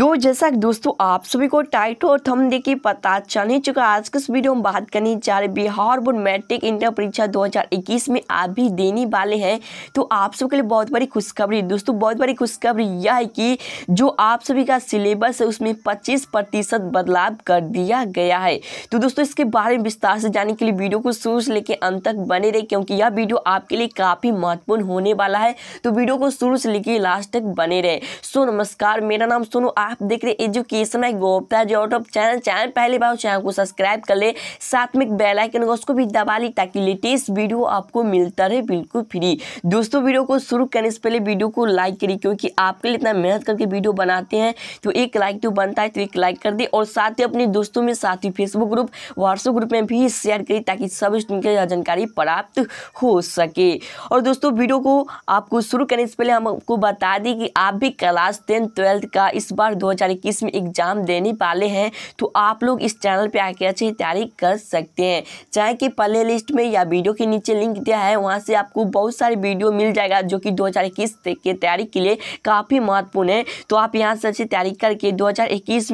तो जैसा दोस्तों आप सभी को टाइटल और थम देखिए पता चल ही चुका आज के इस वीडियो में बात करनी जा रहे बिहार बोर्ड मैट्रिक इंटर परीक्षा 2021 में आप भी देने वाले हैं तो आप सबके लिए बहुत बड़ी खुशखबरी दोस्तों बहुत बड़ी खुशखबरी यह है कि जो आप सभी का सिलेबस है उसमें पच्चीस प्रतिशत बदलाव कर दिया गया है तो दोस्तों इसके बारे में विस्तार से जानने के लिए वीडियो को शुरू से लेकर अंत तक बने रहे क्योंकि यह वीडियो आपके लिए काफ़ी महत्वपूर्ण होने वाला है तो वीडियो को शुरू से लेकर लास्ट तक बने रहे सो नमस्कार मेरा नाम सोनू आप देख रहे एजुकेशन गोप्ता जो यूट्यूब चैनल चैनल पहली बार चैनल को सब्सक्राइब कर ले साथ में बेल आइकन को उसको भी दबा ली ताकि लेटेस्ट वीडियो आपको मिलता रहे बिल्कुल फ्री दोस्तों वीडियो को शुरू करने से पहले वीडियो को लाइक करिए क्योंकि आपके लिए इतना मेहनत करके वीडियो बनाते हैं तो एक लाइक तो बनता है तो एक लाइक कर दे और साथ ही अपने दोस्तों में साथ ही फेसबुक ग्रुप व्हाट्सएप ग्रुप में भी शेयर करिए ताकि सब स्टूडेंट की जानकारी प्राप्त हो सके और दोस्तों वीडियो को आपको शुरू करने से पहले हम आपको बता दें कि आप भी क्लास टेन ट्वेल्थ का इस बार 2021 में एग्ज़ाम देने वाले हैं तो आप लोग इस चैनल पर आके अच्छी तैयारी कर सकते हैं चाहे कि प्ले लिस्ट में या वीडियो के नीचे लिंक दिया है वहाँ से आपको बहुत सारे वीडियो मिल जाएगा जो कि दो के तैयारी के लिए काफ़ी महत्वपूर्ण है तो आप यहाँ से अच्छी तैयारी करके दो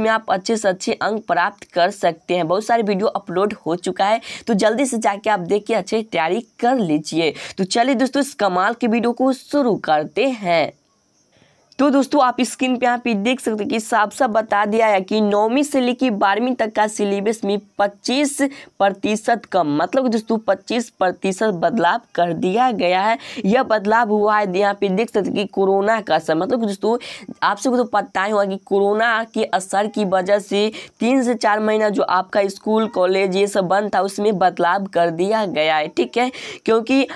में आप अच्छे से अच्छे अंक प्राप्त कर सकते हैं बहुत सारे वीडियो अपलोड हो चुका है तो जल्दी से जाके आप देख के अच्छी तैयारी कर लीजिए तो चलिए दोस्तों इस कमाल के वीडियो को शुरू करते हैं तो दोस्तों आप स्क्रीन पे यहाँ पे देख सकते हैं कि साफ साफ बता दिया है कि नौवीं से लेकर बारहवीं तक का सिलेबस में 25 प्रतिशत कम मतलब दोस्तों 25 प्रतिशत बदलाव कर दिया गया है यह बदलाव हुआ है यहाँ पे देख सकते कि कोरोना का असर मतलब दोस्तों आप सबको तो पता ही होगा कि कोरोना के असर की वजह से तीन से चार महीना जो आपका स्कूल कॉलेज ये सब बंद था उसमें बदलाव कर दिया गया है ठीक है क्योंकि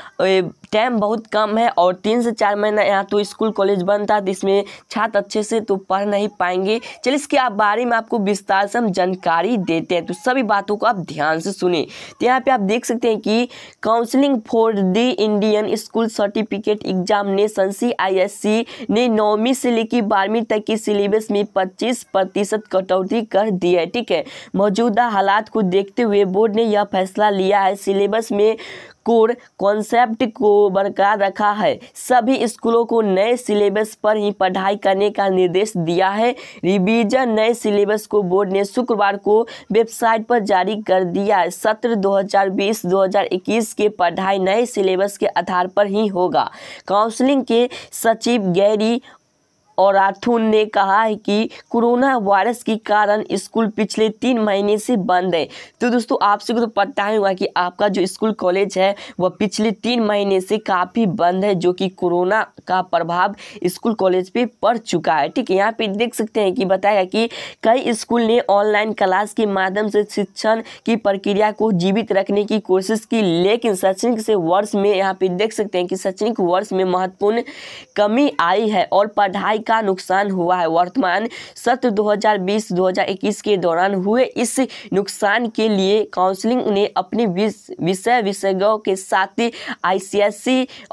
टाइम बहुत कम है और तीन से चार महीना यहाँ तो स्कूल कॉलेज बंद था तो इसमें में छात्र अच्छे से तो पढ़ नहीं पाएंगे चलिए इसके आप बारे में आपको विस्तार से हम जानकारी देते हैं तो सभी बातों को आप ध्यान से सुने तो यहाँ पे आप देख सकते हैं कि counselling for the Indian School Certificate Examination C ने नौवीं से लेकर बारहवीं तक की सिलेबस में पच्चीस प्रतिशत कटौती कर दी है ठीक है मौजूदा हालात को देखते हुए बोर्ड ने यह फैसला लिया है सिलेबस में कोर कॉन्सेप्ट को बरकरार रखा है सभी स्कूलों को नए सिलेबस पर ही पढ़ाई करने का निर्देश दिया है रिवीजन नए सिलेबस को बोर्ड ने शुक्रवार को वेबसाइट पर जारी कर दिया है सत्र 2020-2021 के पढ़ाई नए सिलेबस के आधार पर ही होगा काउंसलिंग के सचिव गैरी और राठौर ने कहा है कि कोरोना वायरस के कारण स्कूल पिछले तीन महीने से बंद है तो दोस्तों आपसे को तो पता ही हुआ कि आपका जो स्कूल कॉलेज है वह पिछले तीन महीने से काफ़ी बंद है जो कि कोरोना का प्रभाव स्कूल कॉलेज पे पड़ चुका है ठीक है यहाँ पे देख सकते हैं कि बताया कि कई स्कूल ने ऑनलाइन क्लास के माध्यम से शिक्षण की प्रक्रिया को जीवित रखने की कोशिश की लेकिन शैक्षणिक से वर्ष में यहाँ पे देख सकते हैं कि शैक्षणिक वर्ष में महत्वपूर्ण कमी आई है और पढ़ाई का नुकसान हुआ है वर्तमान सत्र 2020-2021 के दौरान हुए इस नुकसान के लिए काउंसिलिंग ने अपने विषय विषयों के साथ आई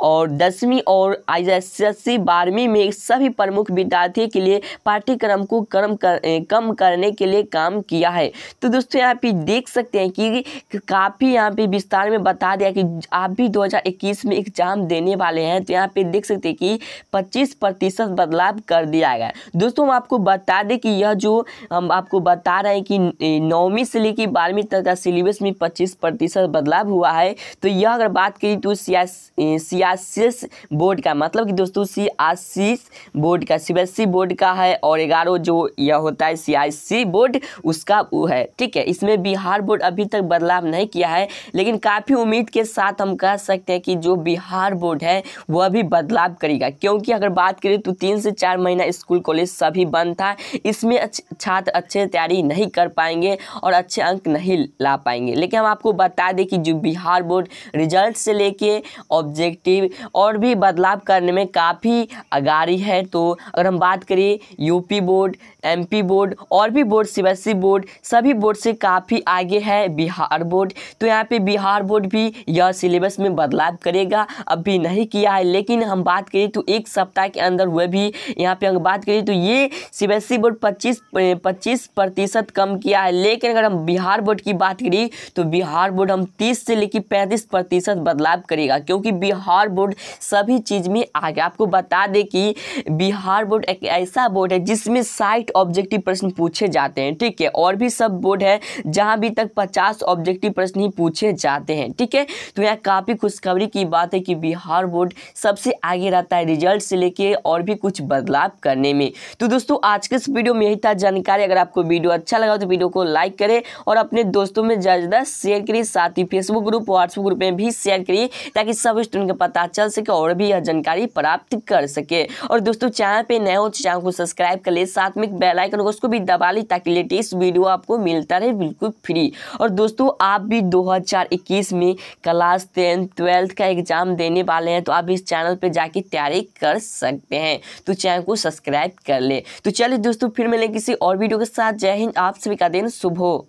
और दसवीं और आईसीएससी बारहवीं में सभी प्रमुख विद्यार्थियों के लिए पाठ्यक्रम को कर्म कर, कम करने के लिए काम किया है तो दोस्तों यहाँ पे देख सकते हैं कि काफ़ी यहाँ पे विस्तार में बता दिया कि आप भी 2021 में एग्जाम देने वाले हैं तो यहाँ पे देख सकते हैं कि 25 प्रतिशत बदलाव कर दिया गया दोस्तों हम आपको बता दें कि यह जो हम आपको बता रहे हैं कि नौवीं से लेकर बारहवीं तक का सिलेबस में पच्चीस प्रतिशत बदलाव हुआ है तो यह अगर बात करें तो सियासीस बोर्ड का मतलब कि दोस्तों सियासीस बोर्ड का सी बी बोर्ड का है और ग्यारह जो यह होता है सी बोर्ड उसका वो है ठीक है इसमें बिहार बोर्ड अभी तक बदलाव नहीं किया है लेकिन काफ़ी उम्मीद के साथ हम कह सकते हैं कि जो बिहार बोर्ड है वह भी बदलाव करेगा क्योंकि अगर बात करें तो तीन से चार चार महीना स्कूल कॉलेज सभी बंद था इसमें छात्र अच्छे तैयारी नहीं कर पाएंगे और अच्छे अंक नहीं ला पाएंगे लेकिन हम आपको बता दें कि जो बिहार बोर्ड रिजल्ट से लेके ऑब्जेक्टिव और भी बदलाव करने में काफ़ी आगारी है तो अगर हम बात करें यूपी बोर्ड एम बोर्ड और भी बोर्ड सी बोर्ड सभी बोर्ड से काफ़ी आगे है बिहार बोर्ड तो यहाँ पे बिहार बोर्ड भी यह सिलेबस में बदलाव करेगा अभी नहीं किया है लेकिन हम बात करें तो एक सप्ताह के अंदर वह भी यहाँ पे अगर बात करिए तो ये सी बोर्ड पच्चीस पच्चीस प्रतिशत कम किया है लेकिन अगर हम बिहार बोर्ड की बात करिए तो बिहार बोर्ड हम तीस से लेकर पैंतीस प्रतिशत बदलाव करेगा क्योंकि बिहार बोर्ड सभी चीज़ में आगे आपको बता दें कि बिहार बोर्ड एक ऐसा बोर्ड है जिसमें साठ ऑब्जेक्टिव प्रश्न पूछे जाते हैं ठीक है और भी सब बोर्ड है जहाँ भी तक पचास ऑब्जेक्टिव प्रश्न ही पूछे जाते हैं ठीक है तो यहाँ काफ़ी खुशखबरी की बात है कि बिहार बोर्ड सबसे आगे रहता है रिजल्ट से लेके और भी कुछ बदल बदलाव करने में तो दोस्तों आज के इस वीडियो में यही था जानकारी अगर आपको वीडियो अच्छा लगा तो वीडियो को लाइक करें और अपने दोस्तों में ज़्यादा ज़्यादा शेयर करिए साथ ही फेसबुक ग्रुप व्हाट्सएप ग्रुप में भी शेयर करिए ताकि सब स्टूडेंट को पता चल सके और भी यह जानकारी प्राप्त कर सके और दोस्तों चैनल पर नए हो तो चैनल को सब्सक्राइब कर ले साथ में बेलाइकन को उसको भी दबा ली ताकि लेटेस्ट वीडियो आपको मिलता रहे बिल्कुल फ्री और दोस्तों आप भी दो में क्लास टेंथ ट्वेल्थ का एग्जाम देने वाले हैं तो आप इस चैनल पर जाके तैयारी कर सकते हैं तो चैनल चैनल को सब्सक्राइब कर ले तो चलिए दोस्तों फिर मिलेंगे किसी और वीडियो के साथ जय हिंद आप सभी का दिन शुभ हो